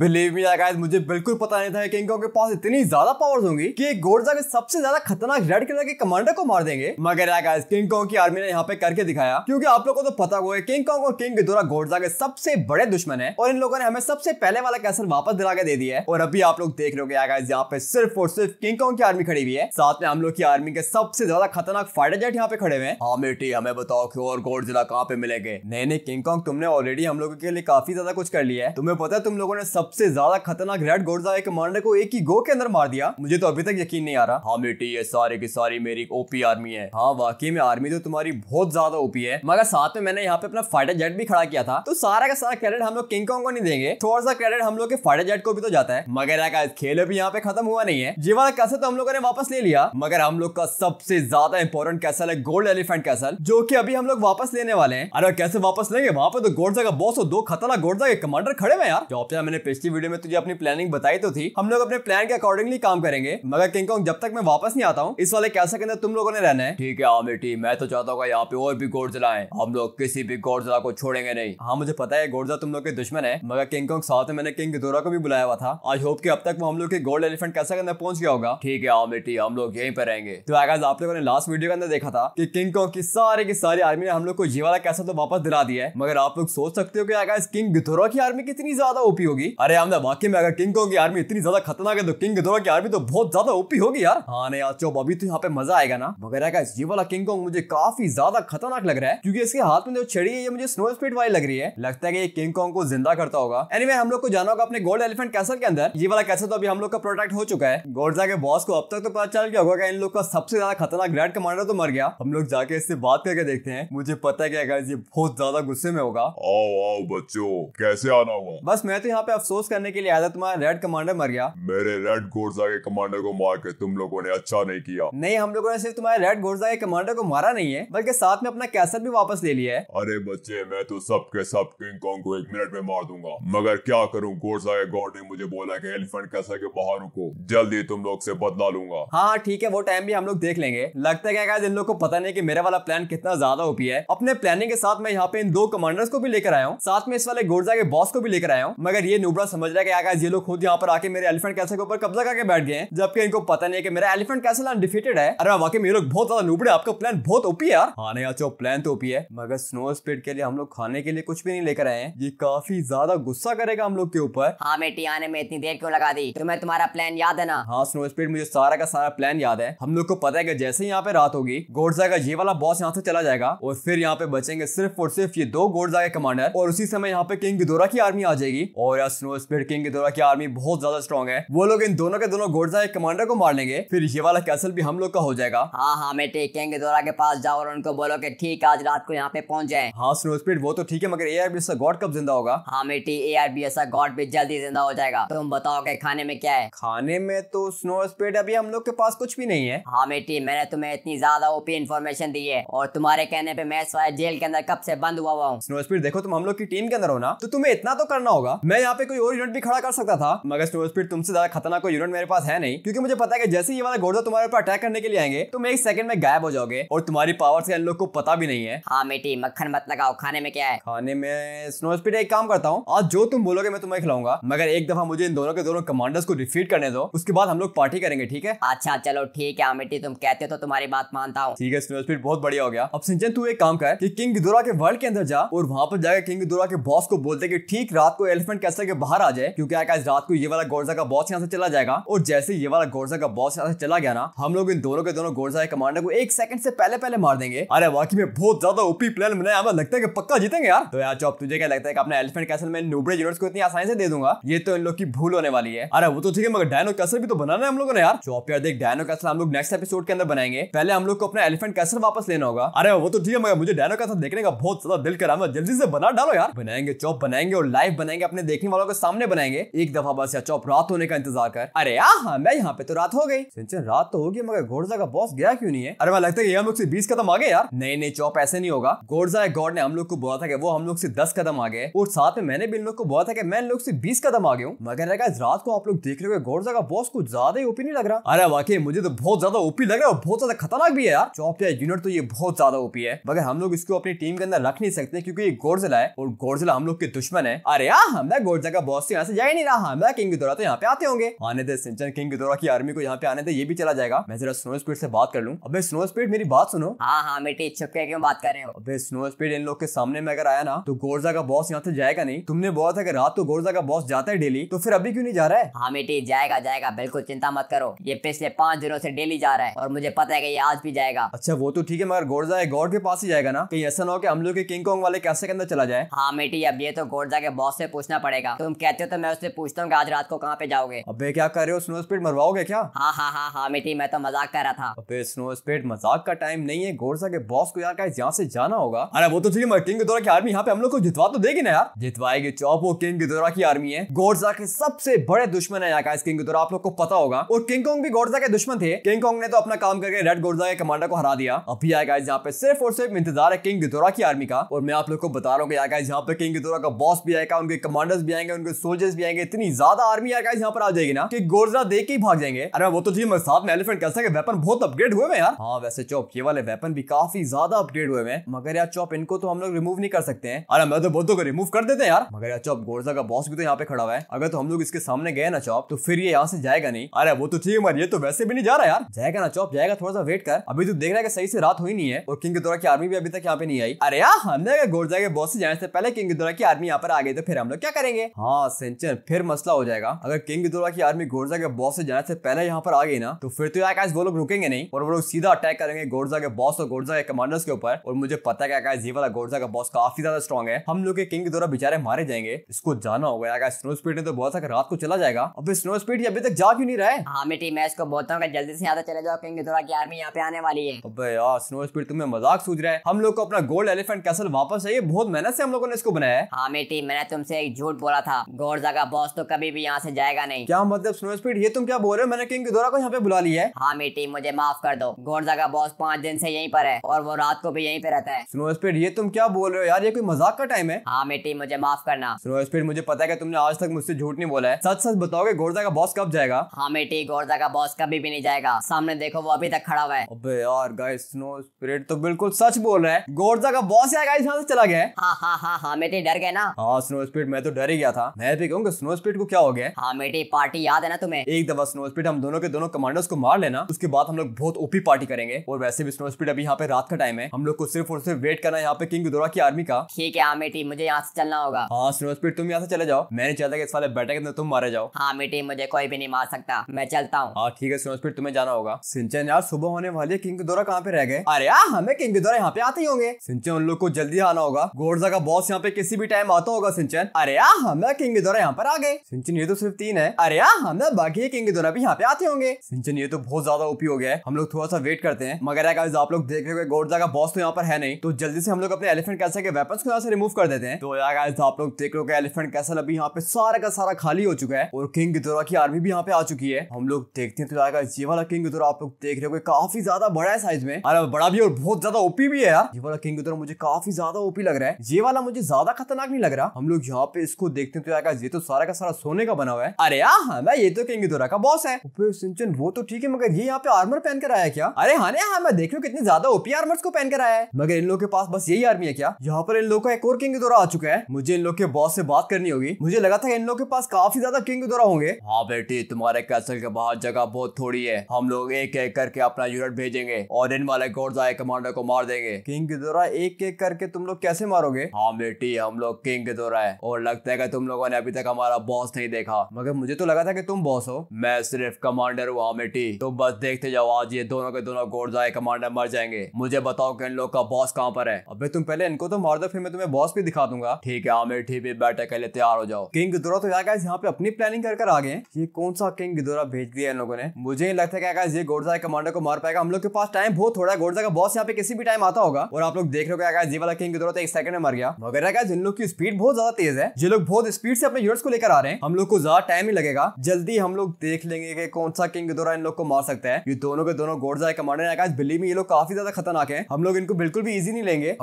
believe me guys मुझे बिल्कुल पता नहीं था कि इनका के पास इतनी ज्यादा पावर्स होंगी कि गोरजा के सबसे ज्यादा खतरनाक रेड कलर के कमांडर को मार देंगे मगर गाइस किंग कॉन्ग की आर्मी ने यहाँ पे करके दिखाया क्योंकि आप लोगों को तो पता हुआ है किंग कॉन्ग और किंग गिदोरा गोरजा के सबसे बड़े दुश्मन है और इन लोगों ने हमें सबसे पहले वाला कैसल वापस दिला के दे दिया है और अभी आप लोग देख लो हो गाइस यहाँ पे सिर्फ और सिर्फ किंग कॉन्ग की आर्मी खड़ी हुई है साथ में हम लोग की आर्मी के सबसे ज्यादा खतरनाक फाइटर जेट यहाँ पे खड़े हुए हाँ बेटी हमें बताओ की और गोर्जिला कहाँ पे मिलेंगे नहीं नहीं किंग कॉन्ग तुमने ऑलरेडी हम लोगों के लिए काफी ज्यादा कुछ कर लिया है तुम्हें पता है तुम लोगों ने सबसे ज्यादा खतरनाक रेड गोडजा एक कमांडर को एक ही गो के अंदर मार दिया मुझे तो अभी तक यकीन नहीं आ रहा हाँ बेटी ये सारे की सारी मेरी ओपी आर्मी है हाँ वाकई में आर्मी तो तुम्हारी बहुत ज्यादा ओपी है मगर साथ में मैंने यहाँ पे अपना फाइटर जेट भी खड़ा किया था तो सारा का सारा क्रेडिट हम लोग किंग कॉन्ग को नहीं देंगे थोड़ा सा क्रेडिट हम लोग के फाइटर जेट को भी तो जाता है मगर खेल अभी यहाँ पे खत्म हुआ नहीं है ये कैसे तो हम लोगों ने वापस ले लिया मगर हम लोग का सबसे ज्यादा इंपॉर्टेंट कैसल है गोल्ड एलिफेंट कैसल जो की अभी हम लोग वापस लेने वाले हैं अरे कैसे वापस लेंगे वहां पे तो गोडजा का बॉस और दो खतरनाक गोडजा के कमांडर खड़े हुए यार जो मैंने पिछली वीडियो में तुझे अपनी प्लानिंग बताई तो थी हम लोग अपने प्लान के अकॉर्डिंगली काम करेंगे मगर कॉन्ग जब तक मैं वापस नहीं आता हूँ इस वाले कैसे के अंदर तुम लोगों ने रहना है ठीक है आमिटी हाँ मैं तो चाहता हूँ यहाँ पे और भी गोडजिला है हम लोग किसी भी गोडजिला को छोड़ेंगे नहीं हाँ मुझे पता है गोडजा तुम लोग के दुश्मन है मगर कॉन्ग साथ में मैंने किंग दोरा को भी बुलाया हुआ था आई होप की अब तक वो हम लोग के गोल्ड एलिफेंट कैसे के अंदर पहुंच गया होगा ठीक है आमिटी हाँ हम लोग यहीं पर रहेंगे तो आगाज आप लोगों ने लास्ट वीडियो के अंदर देखा था कि किंग कॉन्ग की सारे की सारी आर्मी ने हम लोग को ये वाला कैसा तो वापस दिला दिया है मगर आप लोग सोच सकते हो कि आगाज किंग गिथोरा की आर्मी कितनी ज्यादा ओपी होगी अरे हम वाकई में अगर किंग कॉन्ग की आर्मी इतनी ज्यादा खतरनाक है तो किंग गिदोरा की आर्मी तो बहुत ज्यादा ओपी होगी यार हाँ नहीं यार चौब अभी तो यहाँ पे मजा आएगा ना मगर का ये वाला किंग कॉन्ग मुझे काफी ज्यादा खतरनाक लग रहा है क्योंकि इसके हाथ में जो छड़ी है ये मुझे स्नो स्पीड वाली लग रही है लगता है कि ये किंग कॉन्ग को जिंदा करता होगा एनी anyway, हम लोग को जाना होगा अपने गोल्ड एलिफेंट कैसल के अंदर ये वाला कैसल तो अभी हम लोग का प्रोटेक्ट हो चुका है गोल्डा के बॉस को अब तक तो पता चल गया होगा इन लोग का सबसे ज्यादा खतरनाक ग्रैंड कमांडर तो मर गया हम लोग जाके इससे बात करके देखते हैं मुझे पता है कि अगर ये बहुत ज्यादा गुस्से में होगा आओ आओ बच्चों कैसे आना हुआ बस मैं तो यहाँ पे अफसोस करने के लिए आया था तुम्हारा रेड कमांडर मर गया मेरे रेड घोड़सा के कमांडर को मार के तुम लोगों ने अच्छा नहीं किया नहीं हम लोगों ने सिर्फ तुम्हारे रेड घोड़सा के कमांडर को मारा नहीं है बल्कि साथ में अपना कैसर भी वापस ले लिया है अरे बच्चे मैं तो सबके सब किंग कॉन्ग को एक मिनट में मार दूंगा मगर क्या करूँ घोड़सा के गॉड ने मुझे बोला की एलिफेंट कैसल के बाहर रुको जल्दी तुम लोग ऐसी बदला लूंगा हाँ, हाँ ठीक है वो टाइम भी हम लोग देख लेंगे लगता है क्या इन लोग को पता नहीं की मेरा वाला प्लान कितना ज्यादा ओपी है अपने प्लानिंग के साथ मैं यहाँ पे इन दो कमांडर्स को भी लेकर आया हूँ साथ में इस वाले गोर्जा के बॉस को भी लेकर आया हूँ मगर ये कोबरा समझ रहा है कि आगा ये लोग खुद यहाँ पर आके मेरे एलिफेंट कैसे के ऊपर कब्जा करके बैठ गए जबकि इनको पता नहीं है कि मेरा एलिफेंट कैसल डिफीटेड है अरे वाकई मेरे लोग बहुत ज्यादा नूबड़े आपका प्लान बहुत ओपी है यार हाँ यार चो प्लान तो ओपी है मगर स्नो स्पीड के लिए हम लोग खाने के लिए कुछ भी नहीं लेकर आए हैं ये काफी ज्यादा गुस्सा करेगा हम लोग के ऊपर हाँ बेटी आने में इतनी देर क्यों लगा दी तुम्हें तुम्हारा प्लान याद है ना हाँ स्नो स्पीड मुझे सारा का सारा प्लान याद है हम लोग को पता है कि जैसे यहाँ पे रात होगी गोडजा का ये वाला बॉस यहाँ से चला जाएगा और फिर यहाँ पे बचेंगे सिर्फ और सिर्फ ये दो गोडजा के कमांडर और उसी समय यहाँ पे किंग गिदोरा की आर्मी आ जाएगी और यार स्नो स्पिरिट किंग दोनों की आर्मी बहुत ज्यादा स्ट्रॉन्ग है वो लोग इन दोनों के दोनों गोर्जा एक कमांडर को मार लेंगे फिर ये वाला कैसल भी हम लोग का हो जाएगा हाँ हाँ बेटे किंग दोरा के पास जाओ और उनको बोलो कि ठीक आज रात को यहाँ पे पहुंच जाए हाँ स्नो स्पीड वो तो ठीक है मगर ए का गॉड कब जिंदा होगा हाँ बेटी ए का गॉड भी जल्दी जिंदा हो जाएगा तुम बताओ के खाने में क्या है खाने में तो स्नो स्पीड अभी हम लोग के पास कुछ भी नहीं है हाँ मेटी मैंने तुम्हें इतनी ज्यादा ओपी इन्फॉर्मेशन दी है और तुम्हारे कहने पे मैं जेल के अंदर कब से बंद हुआ हुआ हूँ स्नो स्पीड देखो तुम हम लोग की टीम के अंदर हो ना तो तुम्हें इतना तो करना होगा मैं यहाँ पे कोई और यूनिट भी खड़ा कर सकता था मगर स्नो स्पीड तुमसे ज्यादा खतरनाक कोई यूनिट मेरे पास है नहीं क्योंकि मुझे पता है कि जैसे ये वाला घोड़ा तुम्हारे ऊपर अटैक करने के लिए आएंगे तुम एक सेकंड में गायब हो जाओगे और तुम्हारी पावर से इन लोग को पता भी नहीं है हाँ मेटी मक्खन मत लगाओ खाने में क्या है खाने में स्नो स्पीड एक काम करता हूँ आज जो तुम बोलोगे मैं तुम्हें खिलाऊंगा मगर एक दफा मुझे इन दोनों के दोनों कमांडर्स को डिफीट करने दो उसके बाद हम लोग पार्टी करेंगे ठीक है अच्छा चलो ठीक है अमेटी हाँ तुम कहते हो तो तुम्हारी बात मानता हूँ ठीक है स्नो स्पीड बहुत बढ़िया हो गया अब सिंचन तू एक काम कर कि किंग दुरा के वर्ल्ड के अंदर जा और वहाँ पर जाकर किंग दुरा के बॉस को बोलते कि ठीक रात को एलिफेंट कैसे के बाहर आ जाए क्योंकि आकाश रात को ये वाला गोरजा का बॉस यहाँ से चला जाएगा और जैसे ये वाला गोरजा का बॉस यहाँ से चला गया ना हम लोग इन दोनों के दोनों गोरजा के कमांडर को एक सेकंड से पहले पहले मार देंगे अरे वाकई में बहुत ज्यादा ओपी प्लान बनाया हमें लगता है कि पक्का जीतेंगे यार तो यार चौब तुझे क्या लगता है अपने एलिफेंट कैसल में नूबड़े यूनिट्स को इतनी आसानी से दे दूंगा ये तो इन लोग की भूल होने वाली है अरे वो तो ठीक है मगर डायनो कैसल भी तो बनाना है हम लोगों ने यार चौप यार देख डायनो कैसल हम लोग नेक्स्ट एपिसोड के अंदर बनाएंगे पहले हम लोग को अपना एलिफेंट कैसल वापस लेना होगा अरे वो तो ठीक है मगर मुझे डायनो कैसल देखने का बहुत ज्यादा दिल करा जल्दी से बना डालो यार बनाएंगे चौप बनाएंगे और लाइव बनाएंगे अपने देखने वालों के सामने बनाएंगे एक दफा बस या चौप रात होने का इंतजार कर अरे आ हाँ, मैं यहाँ पे तो रात हो गई सिंचन रात तो होगी मगर घोड़जा का बॉस गया क्यों नहीं है अरे मैं लगता है हम लोग से बीस कदम आगे यार नहीं नहीं चौप ऐसे नहीं होगा गोडजा गौड़ ने हम लोग को बोला था कि वो हम लोग से दस कदम आगे और साथ में मैंने भी इन लोग को बोला था कि मैं लोग से बीस कदम आगे हूँ मगर इस रात को आप लोग देख रहे हो गोडजा का बॉस कुछ ज्यादा ही ओपी नहीं लग रहा अरे वाकई मुझे तो बहुत ज्यादा ओपी लग रहा है और बहुत ज्यादा खतरनाक भी है यार चौप या यूनिट तो ये बहुत ज्यादा ओपी है मगर हम लोग इसको अपनी टीम के अंदर रख नहीं सकते क्योंकि ये गोरजिला है और गोरजिला हम लोग के दुश्मन है अरे यहाँ मैं गोरजा का बॉस यहाँ से जा ही नहीं रहा हाँ मैं किंग दौरा तो यहाँ पे आते होंगे आने दे सिंचन किंग दौरा की आर्मी को यहाँ पे आने दे ये भी चला जाएगा मैं जरा स्नो स्पीड से बात कर लूँ अबे स्नो स्पीड मेरी बात सुनो हाँ हाँ बेटे छुपके क्यों बात कर रहे हो अबे स्नो स्पीड इन लोग के सामने में अगर आया ना तो गोर्जा का बॉस यहाँ से जाएगा नहीं तुमने बोला था अगर रात को गोर्जा का बॉस जाता है डेली तो फिर अभी क्यों नहीं जा रहा है हाँ बेटी जाएगा जाएगा बिल्कुल चिंता मत करो ये पिछले पांच दिनों से डेली जा रहा है और मुझे पता है कि ये आज भी जाएगा अच्छा वो तो ठीक है मगर गोर्जा है गॉड के पास ही जाएगा ना कहीं ऐसा ना हो कि हम लोग के किंग कॉन्ग वाले कैसे के अंदर चला जाए हाँ बेटी अब ये तो गोर्जा के बॉस से पूछना पड़ेगा तुम कहते हो तो मैं उससे पूछता हूँ आज रात को कहाँ पे जाओगे अबे क्या कर रहे हो स्नो स्पीड मरवाओगे क्या हाँ हाँ हाँ हाँ मिट्टी मैं तो मजाक कर रहा था अबे स्नो स्पीड मजाक का टाइम नहीं है गोरसा के बॉस को यार यहाँ से जाना होगा अरे वो तो थी है किंग दौरा की आर्मी यहाँ पे हम लोग को जितवा तो देगी ना यार जितवाएगी चौप वो किंग दौरा की आर्मी है गोरसा के सबसे बड़े दुश्मन है यहाँ का इस किंग दौरा आप लोग को पता होगा और किंग कॉन्ग भी गोरसा के दुश्मन थे किंग कॉन्ग ने तो अपना काम करके रेड गोरसा के कमांडर को हरा दिया अभी आएगा इस यहाँ पे सिर्फ और सिर्फ इंतजार है किंग दौरा की आर्मी का और मैं आप लोग को बता रहा हूँ यहाँ पे किंग दौरा का बॉस भी आएगा उनके कमांडर्स भी आएंगे आएंगे उनके सोल्जर्स भी आएंगे इतनी ज्यादा आर्मी आर्काइज यहाँ पर आ जाएगी ना कि गोरजा देख के ही भाग जाएंगे अरे वो तो ठीक मैं साथ में एलिफेंट कैसा वेपन बहुत अपग्रेड हुए यार हाँ वैसे चौप ये वाले वेपन भी काफी ज्यादा अपग्रेड हुए हैं मगर यार चौप इनको तो हम लोग रिमूव नहीं कर सकते हैं अरे मैं तो बोलते को रिमूव कर देते हैं यार मगर यार चौप गोरजा का बॉस भी तो यहाँ पे खड़ा हुआ है अगर तो हम लोग इसके सामने गए ना चौप तो फिर ये यहाँ से जाएगा नहीं अरे वो तो ठीक है मगर ये तो वैसे भी नहीं जा रहा यार जाएगा ना चौप जाएगा थोड़ा सा वेट कर अभी तो देख रहे है सही से रात हुई नहीं है और किंग की आर्मी भी अभी तक यहाँ पे नहीं आई अरे यार हमने गोरजा के बॉस से जाने से पहले किंग की आर्मी यहाँ पर आ गई तो फिर हम लोग क्या करेंगे हाँ सेंचर फिर मसला हो जाएगा अगर किंग दुर्गा की आर्मी गोरजा के बॉस से जाने से पहले यहाँ पर आ गई ना तो फिर तो आकाश वो लोग रुकेंगे नहीं और वो लोग सीधा अटैक करेंगे गोरजा के बॉस और गोरजा के कमांडर्स के ऊपर और मुझे पता क्या आकाश जी वाला गोरजा का बॉस काफी ज्यादा स्ट्रॉन्ग है हम लोग के किंग गिदोरा बेचारे मारे जाएंगे इसको जाना होगा आकाश स्नो स्पीड ने तो बहुत सारे रात को चला जाएगा अब स्नो स्पीड अभी तक जा क्यों नहीं रहा है हाँ मेटी मैं इसको बोलता हूँ जल्दी से ज्यादा चले जाओ किंग गिदोरा की आर्मी यहाँ पे आने वाली है अब यार स्नो स्पीड तुम्हें मजाक सूझ रहा है हम लोग को अपना गोल्ड एलिफेंट कैसल वापस चाहिए बहुत मेहनत से हम लोगों ने इसको बनाया है हाँ मेटी मैंने तुमसे एक झूठ बोला था था गोरजा का बॉस तो कभी भी यहाँ से जाएगा नहीं क्या मतलब स्नो स्पीड ये तुम क्या बोल रहे हो मैंने किंग को यहाँ पे बुला लिया है हाँ मेटी मुझे माफ कर दो गोरजा का बॉस पाँच दिन से यहीं पर है और वो रात को भी यहीं पे रहता है स्नो स्पीड ये तुम क्या बोल रहे हो यार ये कोई मजाक का टाइम है हाँ मेटी मुझे माफ करना स्नो स्पीड मुझे पता है तुमने आज तक मुझसे झूठ नहीं बोला है सच सच बताओगे गोरजा का बॉस कब जाएगा हाँ मेटी गोरजा का बॉस कभी भी नहीं जाएगा सामने देखो वो अभी तक खड़ा हुआ है अबे यार गाइस स्नो स्पिरिट तो बिल्कुल सच बोल रहा है गोरजा का बॉस यहाँ से चला गया है हाँ हाँ हाँ हाँ मेटी डर गए ना हाँ स्नो स्पीड मैं तो डर ही गया था था मैं भी कहूंगा स्नो स्पीड को क्या हो गया हाँ मेटी पार्टी याद है ना तुम्हें एक दफा स्नो स्पीड हम दोनों के दोनों कमांडर्स को मार लेना उसके बाद हम लोग बहुत ओपी पार्टी करेंगे और वैसे भी स्नो स्पीड अभी यहाँ पे रात का टाइम है हम लोग को सिर्फ और सिर्फ वेट करना है यहाँ पे किंग दौरा की आर्मी का ठीक है हाँ, मेटी मुझे यहाँ से चलना होगा हाँ स्नो स्पीड तुम यहाँ से चले जाओ मैं चाहता कि इस वाले बैठे के तो तुम मारे जाओ हाँ मेटी मुझे कोई भी नहीं मार सकता मैं चलता हूँ हाँ ठीक है स्नो स्पीड तुम्हें जाना होगा सिंचन यार सुबह होने वाली है किंग दौरा कहाँ पे रह गए अरे यार हमें किंग दौरा यहाँ पे आते ही होंगे सिंचन उन लोग को जल्दी आना होगा गोडजा का बॉस यहाँ पे किसी भी टाइम आता होगा सिंचन अरे यार हमें दोबारा किंग द्वारा यहाँ पर आ गए सिंचन ये तो सिर्फ तीन है अरे हम हाँ, हमें हाँ, बाकी किंग द्वारा भी यहाँ पे आते होंगे सिंचन ये तो बहुत ज्यादा उपयोग है हम लोग थोड़ा सा वेट करते हैं मगर अगर आप लोग देख रहे हो गोर्जा का बॉस तो यहाँ पर है नहीं तो जल्दी से हम लोग अपने एलिफेंट कैसे के वेपन को यहाँ से रिमूव कर देते हैं तो यार आप लोग देख रहे हो एलिफेंट कैसल अभी यहाँ पे सारा का सारा खाली हो चुका है और किंग द्वारा की आर्मी भी यहाँ पे आ चुकी है हम लोग देखते हैं तो यार ये वाला किंग द्वारा आप लोग देख रहे हो काफी ज्यादा बड़ा है साइज में अरे बड़ा भी और बहुत ज्यादा ओपी भी है यार ये वाला किंग द्वारा मुझे काफी ज्यादा ओपी लग रहा है ये वाला मुझे ज्यादा खतरनाक नहीं लग रहा हम लोग यहाँ पे इसको देखते सुनता का ये तो सारा का सारा सोने का बना हुआ है अरे यहाँ हाँ ये तो किंग का बॉस है सिंचन वो तो ठीक है मगर ये यहाँ पे आर्मर पहन कर आया क्या अरे हाँ हाँ मैं देख लू हूँ कितने ज्यादा ओपी आर्मर को पहन कर आया है मगर इन लोग के पास बस यही आर्मी है क्या यहाँ पर इन लोग का एक और किंग दौरा आ चुका है मुझे इन लोग के बॉस से बात करनी होगी मुझे लगा था इन लोग के पास काफी ज्यादा किंग दौरा होंगे हाँ बेटी तुम्हारे कैसल के बाहर जगह बहुत थोड़ी है हम लोग एक एक करके अपना यूनिट भेजेंगे और इन वाले गोड्स आए कमांडर को मार देंगे किंग दौरा एक एक करके तुम लोग कैसे मारोगे हाँ बेटी हम लोग किंग दौरा है और लगता है तुम लोगों ने अभी तक हमारा बॉस नहीं देखा मगर मुझे तो लगा था कि तुम बॉस हो मैं सिर्फ कमांडर हूँ आमेटी तो बस देखते जाओ आज ये दोनों के दोनों गोडजाए कमांडर मर जाएंगे मुझे बताओ कि इन लोग का बॉस कहाँ पर है अबे तुम पहले इनको तो मार दो फिर मैं तुम्हें बॉस भी दिखा दूंगा ठीक है आमिर भी बैठे के लिए तैयार हो जाओ किंग गिदोरा तो यार यहाँ पे अपनी प्लानिंग कर कर आ गए ये कौन सा किंग गिदोरा भेज दिया इन लोगों ने मुझे नहीं लगता क्या ये गोडजा कमांडर को मार पाएगा हम लोग के पास टाइम बहुत थोड़ा गोडजा का बॉस यहाँ पे किसी भी टाइम आता होगा और आप लोग देख रहे हो क्या ये वाला किंग गिदोरा तो एक सेकंड में मर गया मगर क्या जिन लोग की स्पीड बहुत ज्यादा तेज है जो लोग बहुत स्पीड से अपने यूनिट्स को लेकर आ रहे हैं हम लोग को ज्यादा टाइम ही लगेगा जल्दी हम लोग देख लेंगे कि कौन सा किंग दौरा इन लोग को मार सकता है ये दोनों के दोनों गोडजा कमांडर है बिल्ली में ये लोग काफी ज्यादा खतरनाक है हम लोग इनको बिल्कुल भी इजी नहीं लेंगे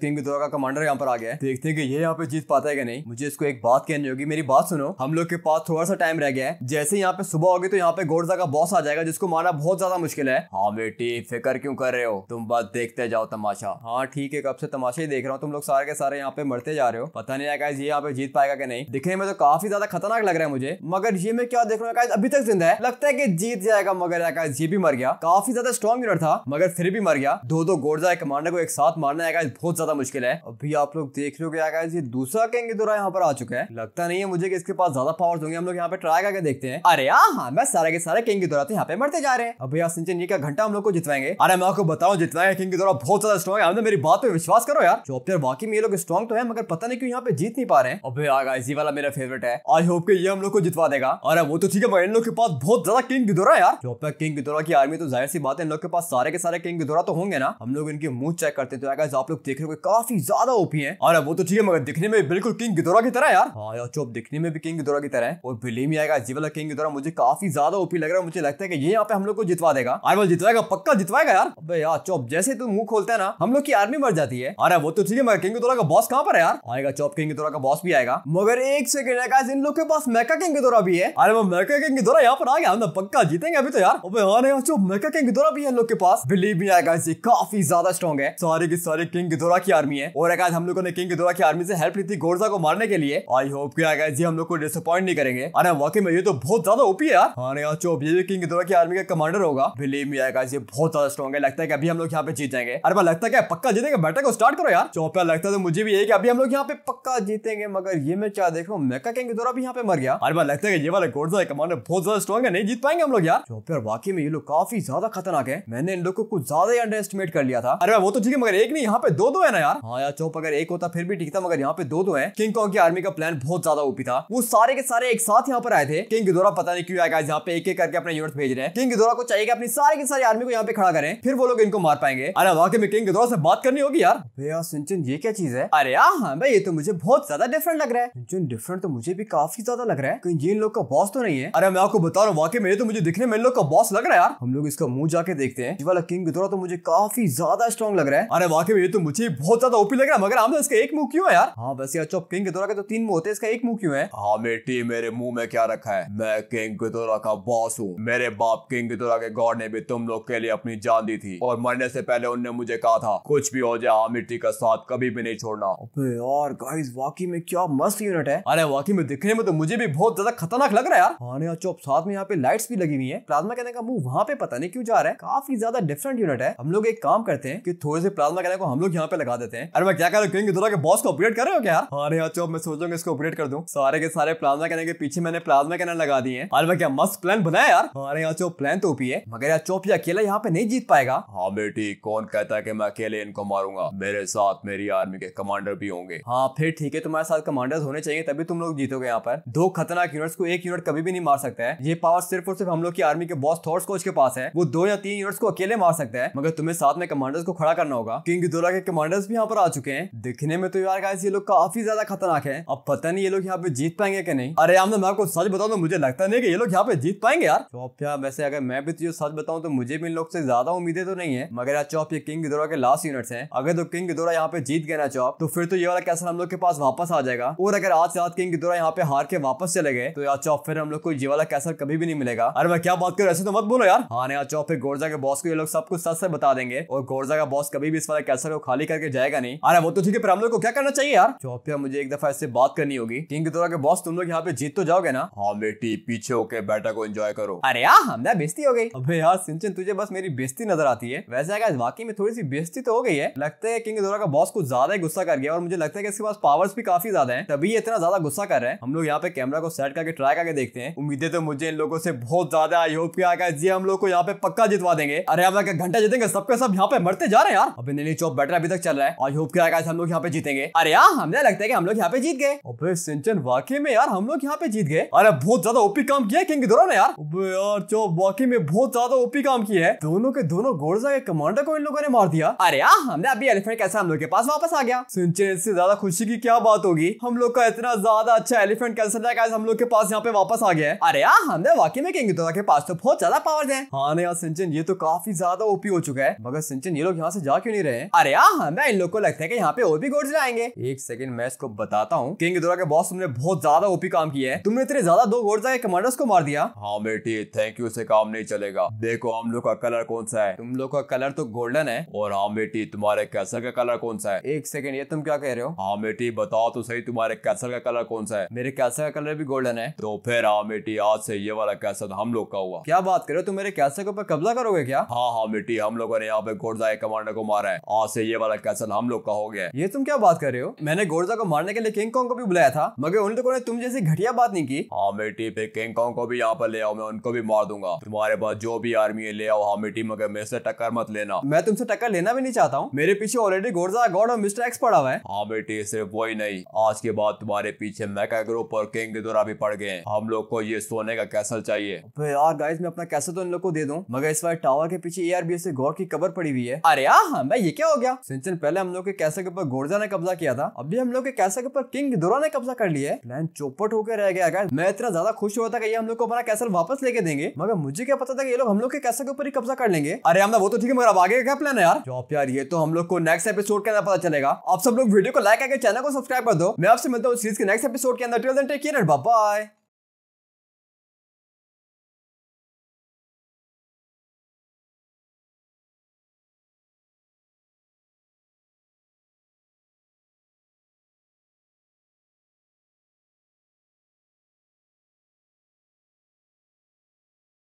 किंग दौरा का कमांडर यहाँ पर आ गया देखते हैं कि ये यहाँ पे जीत पाता है कि नहीं मुझे इसको एक बात कहनी होगी मेरी बात सुनो हम लोग के पास थोड़ा सा टाइम रह गया है जैसे यहाँ पे सुबह होगी तो यहाँ पे गोडजा का बॉस आ जाएगा जिसको मारना बहुत ज्यादा मुश्किल है हाँ बेटी फिक्र क्यों कर रहे हो तुम बस देखते जाओ तमाशा हाँ ठीक है कब से तमाशा ही देख रहा हूँ तुम लोग सारे के सारे यहाँ पे मरते जा रहे हो पता नहीं आएगा ये यहाँ पे जीत पाएगा कि नहीं दिखने में तो काफी ज्यादा खतरनाक लग रहा है मुझे मगर ये मैं क्या देख रहा हूँ अभी तक जिंदा है लगता है कि जीत जाएगा मगर आकाश ये भी मर गया काफी ज्यादा स्ट्रॉन्ग यूनिट था मगर फिर भी मर गया दो दो गोर्जा कमांडर को एक साथ मारना आकाश बहुत ज्यादा मुश्किल है अभी आप लोग देख रहे हो क्या ये दूसरा कैंग दौरा यहाँ पर आ चुका है लगता नहीं है मुझे कि इसके पास ज्यादा पावर्स होंगे हम लोग यहाँ पे ट्राई करके देखते हैं अरे हाँ, हाँ मैं सारे के सारे किंग दौरा तो यहाँ पे मरते जा रहे हैं अभी यहाँ सिंचन जी का घंटा हम लोग को जितवाएंगे अरे मैं आपको बताऊँ जितवाएंगे किंग दौरा बहुत ज्यादा स्ट्रॉन्ग है मेरी बात पे विश्वास करो यार चौपर बाकी में ये लोग स्ट्रॉन्ग तो है मगर पता नहीं क्यों यहाँ पे जीत नहीं पा रहे हैं अभी आगा गाइस ये वाला मेरा फेवरेट है आई होप कि ये हम लोग को जितवा देगा और वो तो ठीक है मगर इन लोग के पास बहुत ज्यादा किंग गिदोरा यार जो पे किंग गिदोरा की आर्मी तो जाहिर सी बात है इन लोग के पास सारे के सारे किंग गिदोरा तो होंगे ना हम लोग इनके मुंह चेक करते तो गाइस आप लोग देख रहे हो काफी ज्यादा ओपी है और वो तो ठीक है मगर दिखने में बिल्कुल किंग गिदोरा की तरह यार हाँ यार चोप दिखने में भी किंग गिदोरा की तरह है और बिलीव में आएगा जी वाला किंग गिदोरा मुझे काफी ज्यादा ओपी लग रहा है मुझे लगता है कि ये यहाँ पे हम लोग को जितवा देगा आई आर्मल जितवाएगा पक्का जितवाएगा यार अबे यार चोप जैसे तू मुंह खोलता है ना हम लोग की आर्मी मर जाती है अरे वो तो ठीक है मगर किंग गिदोरा का बॉस कहाँ पर है यार आएगा चोप किंग गिदोरा का बॉस भी आएगा मगर एक सेकंड है गाइस इन लोग के पास मेका किंग की दौरा भी है अरे वो मेका किंग की दौरा यहाँ पर आ गया हम तो पक्का जीतेंगे अभी तो यार अबे हाँ यार जो मेका किंग की दौरा भी है इन लोग के पास बिलीव मी आएगा ये काफी ज्यादा स्ट्रॉन्ग है सारे के सारे किंग की दौरा की आर्मी है और गाइस हम लोगों ने किंग की दौरा की आर्मी से हेल्प ली थी गोरजा को मारने के लिए आई होप की गाइस जी हम लोग को डिसअपॉइंट नहीं करेंगे अरे वाकई में ये तो बहुत ज्यादा ओपी है यार हाँ यार जो ये किंग दौरा की आर्मी का कमांडर होगा बिलीव मी आएगा ये बहुत ज्यादा स्ट्रॉन्ग है लगता है कि अभी हम लोग यहाँ पे जीत जाएंगे अरे भाई लगता है पक्का जीतेंगे बैठक को स्टार्ट करो यार चौपा लगता है तो मुझे भी यही अभी हम लोग यहाँ पे पक्का जीतेंगे मगर ये मैं क्या देखो मेका कैंग के द्वारा भी यहाँ पे मर गया हर बार लगता है ये वाला गोडजा कमांडर बहुत ज्यादा स्ट्रॉग है नहीं जीत पाएंगे हम लोग यार जो यार वाकई में ये लोग काफी ज्यादा खतरनाक है मैंने इन लोग को कुछ ज्यादा ही अंडर एस्टिमेट कर लिया था अरे वो तो ठीक है मगर एक नहीं यहाँ पे दो दो है ना यार हाँ यार चौप अगर एक होता फिर भी ठीक था मगर यहाँ पे दो दो है किंग कॉन्ग की आर्मी का प्लान बहुत ज्यादा ओपी था वो सारे के सारे एक साथ यहाँ पर आए थे किंग के द्वारा पता नहीं क्यों आएगा यहाँ पे एक एक करके अपने यूनिट भेज रहे हैं किंग के द्वारा को चाहिए अपनी सारी की सारी आर्मी को यहाँ पे खड़ा करें फिर वो लोग इनको मार पाएंगे अरे वाकई में किंग के द्वारा से बात करनी होगी यार भैया सिंचन ये क्या चीज है अरे हाँ भाई ये तो मुझे बहुत ज्यादा डिफरेंट लग रहा है इंजन डिफरेंट तो मुझे भी काफी ज्यादा लग रहा है कहीं ये लोग का बॉस तो नहीं है अरे मैं आपको बता रहा हूँ वाकई मेरे तो मुझे दिखने में इन लोग का बॉस लग रहा है यार हम लोग इसका मुंह जाके देखते हैं वाला किंग थोड़ा तो मुझे काफी ज्यादा स्ट्रॉन्ग लग रहा है अरे वाकई में तो मुझे बहुत ज्यादा ओपी लग रहा है मगर हम इसका एक मुंह क्यों है यार हाँ वैसे अच्छा किंग थोड़ा के तो तीन मुंह होते हैं इसका एक मुंह क्यों है हाँ बेटी मेरे मुंह में क्या रखा है मैं किंग थोड़ा का बॉस हूँ मेरे बाप किंग थोड़ा के गॉड ने भी तुम लोग के लिए अपनी जान दी थी और मरने से पहले उनने मुझे कहा था कुछ भी हो जाए हाँ मिट्टी का साथ कभी भी नहीं छोड़ना यार गाइस वाकई में क्या मस्त यूनिट है अरे वाकई में दिखने में तो मुझे भी बहुत ज्यादा खतरनाक लग रहा है यार हाँ, चौप साथ में यहाँ पे लाइट्स भी लगी हुई है प्लाज्मा कहने का मुंह वहाँ पे पता नहीं क्यों जा रहा है काफी ज्यादा डिफरेंट यूनिट है हम लोग एक काम करते हैं कि थोड़े से प्लाज्मा कहने को हम लोग यहाँ पे लगा देते हैं अरे मैं क्या कर रहा हूँ के बॉस को अपग्रेड कर रहे हो क्या हाँ, अरे यार चौप मैं सोचूंगा इसको अपग्रेड कर दूँ सारे के सारे प्लाज्मा कहने के पीछे मैंने प्लाज्मा कहने लगा दिए है अरे मैं क्या मस्त प्लान बनाया यार हाँ, अरे यहाँ चौप प्लान तो ओपी है मगर यार चौप ये अकेला यहाँ पे नहीं जीत पाएगा हाँ बेटी कौन कहता है की मैं अकेले इनको मारूंगा मेरे साथ मेरी आर्मी के कमांडर भी होंगे हाँ फिर ठीक है तुम्हारे साथ कमांडर्स होने चाहिए तभी तुम लोग जीतोगे यहाँ पर दो खतरनाक यूनिट्स को एक यूनिट कभी भी नहीं मार सकता है ये पावर सिर्फ और सिर्फ हम लोग की आर्मी के बॉस थॉर्स को उसके पास है वो दो या तीन यूनिट्स को अकेले मार सकता है मगर तुम्हें साथ में कमांडर्स को खड़ा करना होगा किंग दोला के कमांडर्स भी यहाँ पर आ चुके हैं दिखने में तो यार गाइस ये लोग काफी ज्यादा खतरनाक है अब पता नहीं ये लोग यहाँ पे जीत पाएंगे कि नहीं अरे यार मैं आपको सच बताऊँ तो मुझे लगता नहीं कि ये लोग यहाँ पे जीत पाएंगे यार चौप तो यार वैसे अगर मैं भी तुझे सच बताऊँ तो मुझे भी इन लोग से ज्यादा उम्मीदें तो नहीं है मगर यार चौप ये किंग गिदोरा के लास्ट यूनिट्स है अगर तो किंग गिदोरा यहाँ पे जीत गया ना चौप तो फिर तो ये वाला कैसल हम लोग के पास वापस आ जाएगा और अगर अगर आज सात किंग की तरह यहाँ पे हार के वापस चले गए तो यार चौप फिर हम लोग को ये वाला कैसल कभी भी नहीं मिलेगा अरे मैं क्या बात करूँ ऐसे तो मत बोलो यार हाँ यार चौप फिर गोर्जा के बॉस को ये लोग सब कुछ सच से बता देंगे और गोर्जा का बॉस कभी भी इस वाला कैसल को खाली करके जाएगा नहीं अरे वो तो ठीक है पर हम लोग को क्या करना चाहिए यार चौप यार मुझे एक दफा इससे बात करनी होगी किंग की के बॉस तुम लोग यहाँ पे जीत तो जाओगे ना हाँ बेटी पीछे होके बैठा को एंजॉय करो अरे यार हमने बेस्ती हो गई अबे यार सिंचन तुझे बस मेरी बेस्ती नजर आती है वैसे अगर वाकई में थोड़ी सी बेस्ती तो हो गई है लगता है किंग दौरा का बॉस कुछ ज्यादा ही गुस्सा कर गया और मुझे लगता है कि इसके पास पावर्स भी काफी ज्यादा है तभी ये इतना ज्यादा गुस्सा कर रहे हैं हम लोग यहाँ पे कैमरा को सेट करके ट्राई करके देखते हैं उम्मीदें तो मुझे इन लोगों से बहुत ज्यादा आई होप क्या आकाश जी हम लोग को यहाँ पे पक्का जितवा देंगे अरे हम लोग घंटा जीतेंगे सबके सब यहाँ पे मरते जा रहे हैं यार अभी नीली चौक बैटर अभी तक चल रहा है आई होप क्या हम लोग यहाँ पे जीतेंगे अरे यार हाँ, हमें लगता है की हम लोग यहाँ पे जीत गए सिंचन वाकई में यार हम लोग यहाँ पे जीत गए अरे बहुत ज्यादा ओपी काम किया किंग दोनों ने यार अबे यार चौप वाकई में बहुत ज्यादा ओपी काम किया है दोनों के दोनों गोरजा के कमांडर को इन लोगों ने मार दिया अरे यार हाँ, हमने अभी एलिफेंट कैसे हम लोग के पास वापस आ गया सिंचन इससे ज्यादा खुशी की क्या बात होगी हम लोग देखो इतना ज्यादा अच्छा एलिफेंट कैंसर था हम लोग के पास यहाँ पे वापस आ गया है अरे यार हमने तो वाकई में किंग तो के पास तो बहुत ज्यादा पावर है हाँ यार सिंचन ये तो काफी ज्यादा ओपी हो चुका है मगर सिंचन ये लोग यहाँ से जा क्यों नहीं रहे अरे यार हमें हाँ, इन लोग को लगता है की यहाँ पे और भी गोड जाएंगे एक सेकंड मैं इसको बताता हूँ किंग गिद्धौरा तो के बॉस तुमने बहुत ज्यादा ओपी काम किया है तुमने इतने ज्यादा दो गोड जाए कमांडर्स को मार दिया हाँ बेटी थैंक यू से काम नहीं चलेगा देखो हम लोग का कलर कौन सा है तुम लोग का कलर तो गोल्डन है और हाँ बेटी तुम्हारे कैसर का कलर कौन सा है एक सेकंड ये तुम क्या कह रहे हो हाँ बेटी बताओ तो सही तुम्हारे कैंसर का कलर कौन सा है मेरे कैंसर का कलर भी गोल्डन है तो फिर हाँ मिट्टी आज से ये वाला कैंसर हम लोग का हुआ क्या बात करो तुम मेरे कैसे के ऊपर कब्जा करोगे क्या हाँ हाँ मिट्टी हम लोगों ने यहाँ पे गोरजा कमांडर को मारा है आज से ये वाला कैसल हम लोग का हो गया ये तुम क्या बात कर रहे हो मैंने गोरजा को मारने के लिए किंग कॉन्ग को भी बुलाया था मगर उन लोगों ने तुम जैसी घटिया बात नहीं की हाँ मिट्टी फिर किंग कॉन्ग को भी यहाँ पर ले आओ मैं उनको भी मार दूंगा तुम्हारे पास जो भी आर्मी है ले आओ हाँ मिट्टी मगर मेरे से टक्कर मत लेना मैं तुमसे टक्कर लेना भी नहीं चाहता हूँ मेरे पीछे ऑलरेडी गोर्जा गॉड और मिस्टर एक्स पड़ा हुआ है हाँ बेटी सिर्फ वही नहीं आज के बाद तुम्हारे पीछे मैका ग्रुप और किंग दुरा भी पड़ गए हम लोग को ये सोने का कैसल चाहिए तो यार गाइस मैं अपना कैसल तो इन लोग को दे दूं मगर इस बार टावर के पीछे एआरबीएस से गौर की कबर पड़ी हुई है अरे यार हाँ, मैं ये क्या हो गया सिंचन पहले हम लोग के कैसल के ऊपर गोरजा ने कब्जा किया था अभी हम लोग के कैसल के ऊपर किंग दुरा ने कब्जा कर लिया है प्लान चौपट होकर रह गया गाइस मैं इतना ज्यादा खुश हुआ था कि ये हम लोग को अपना कैसल वापस लेके देंगे मगर मुझे क्या पता था कि ये लोग हम लोग के कैसल के ऊपर ही कब्जा कर लेंगे अरे हम वो तो ठीक है मगर अब आगे का क्या प्लान है यार जॉब यार ये तो हम लोग को नेक्स्ट एपिसोड के अंदर पता चलेगा आप सब लोग वीडियो को लाइक करके चैनल को सब्सक्राइब कर दो मैं आपसे मिलता हूँ तो सीरीज के नेक्स्ट एपिसोड के अंदर टेक केयर बाय बाय